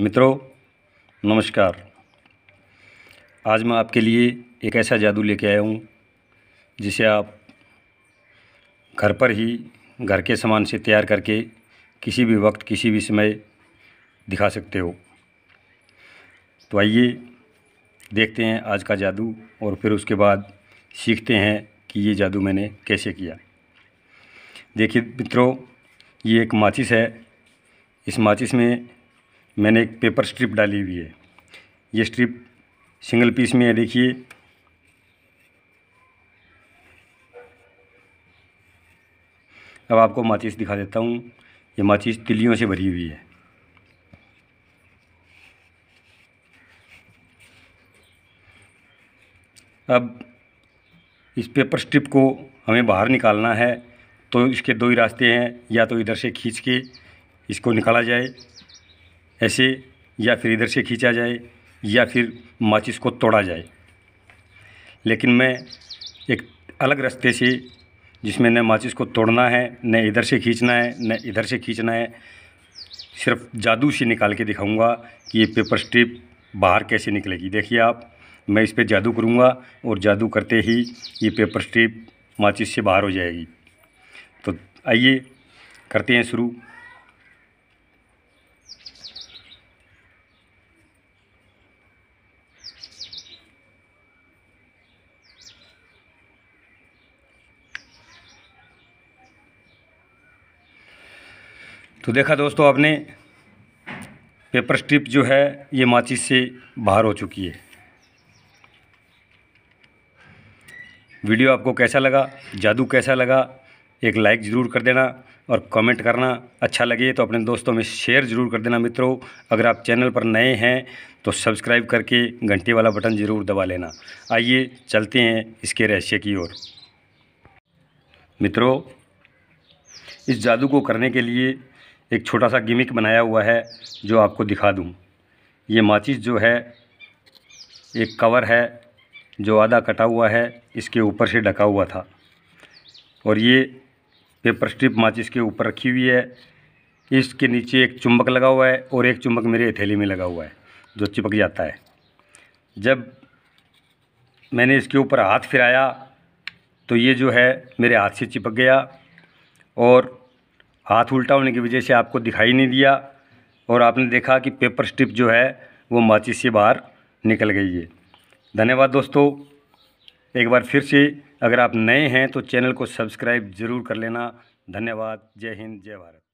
मित्रों नमस्कार आज मैं आपके लिए एक ऐसा जादू लेके आया हूँ जिसे आप घर पर ही घर के सामान से तैयार करके किसी भी वक्त किसी भी समय दिखा सकते हो तो आइए देखते हैं आज का जादू और फिर उसके बाद सीखते हैं कि ये जादू मैंने कैसे किया देखिए मित्रों ये एक माचिस है इस माचिस में मैंने एक पेपर स्ट्रिप डाली हुई है ये स्ट्रिप सिंगल पीस में है देखिए अब आपको माचिस दिखा देता हूँ ये माचिस तिल्लियों से भरी हुई है अब इस पेपर स्ट्रिप को हमें बाहर निकालना है तो इसके दो ही रास्ते हैं या तो इधर से खींच के इसको निकाला जाए ऐसे या फिर इधर से खींचा जाए या फिर माचिस को तोड़ा जाए लेकिन मैं एक अलग रास्ते से जिसमें न माचिस को तोड़ना है न इधर से खींचना है न इधर से खींचना है सिर्फ जादू से निकाल के दिखाऊंगा कि ये पेपर स्ट्रिप बाहर कैसे निकलेगी देखिए आप मैं इस पर जादू करूँगा और जादू करते ही ये पेपर स्ट्रिप माचिस से बाहर हो जाएगी तो आइए करते हैं शुरू तो देखा दोस्तों आपने पेपर स्ट्रिप जो है ये माचिस से बाहर हो चुकी है वीडियो आपको कैसा लगा जादू कैसा लगा एक लाइक ज़रूर कर देना और कमेंट करना अच्छा लगे तो अपने दोस्तों में शेयर ज़रूर कर देना मित्रों अगर आप चैनल पर नए हैं तो सब्सक्राइब करके घंटे वाला बटन ज़रूर दबा लेना आइए चलते हैं इसके रहस्य की ओर मित्रों इस जादू को करने के लिए एक छोटा सा गिमिक बनाया हुआ है जो आपको दिखा दूँ ये माचिस जो है एक कवर है जो आधा कटा हुआ है इसके ऊपर से ढका हुआ था और ये पेपर स्ट्रिप माचिस के ऊपर रखी हुई है इसके नीचे एक चुंबक लगा हुआ है और एक चुंबक मेरे हथेली में लगा हुआ है जो चिपक जाता है जब मैंने इसके ऊपर हाथ फिराया तो ये जो है मेरे हाथ से चिपक गया और हाथ उल्टा होने की वजह से आपको दिखाई नहीं दिया और आपने देखा कि पेपर स्ट्रिप जो है वो माचिस से बाहर निकल गई है धन्यवाद दोस्तों एक बार फिर से अगर आप नए हैं तो चैनल को सब्सक्राइब ज़रूर कर लेना धन्यवाद जय हिंद जय भारत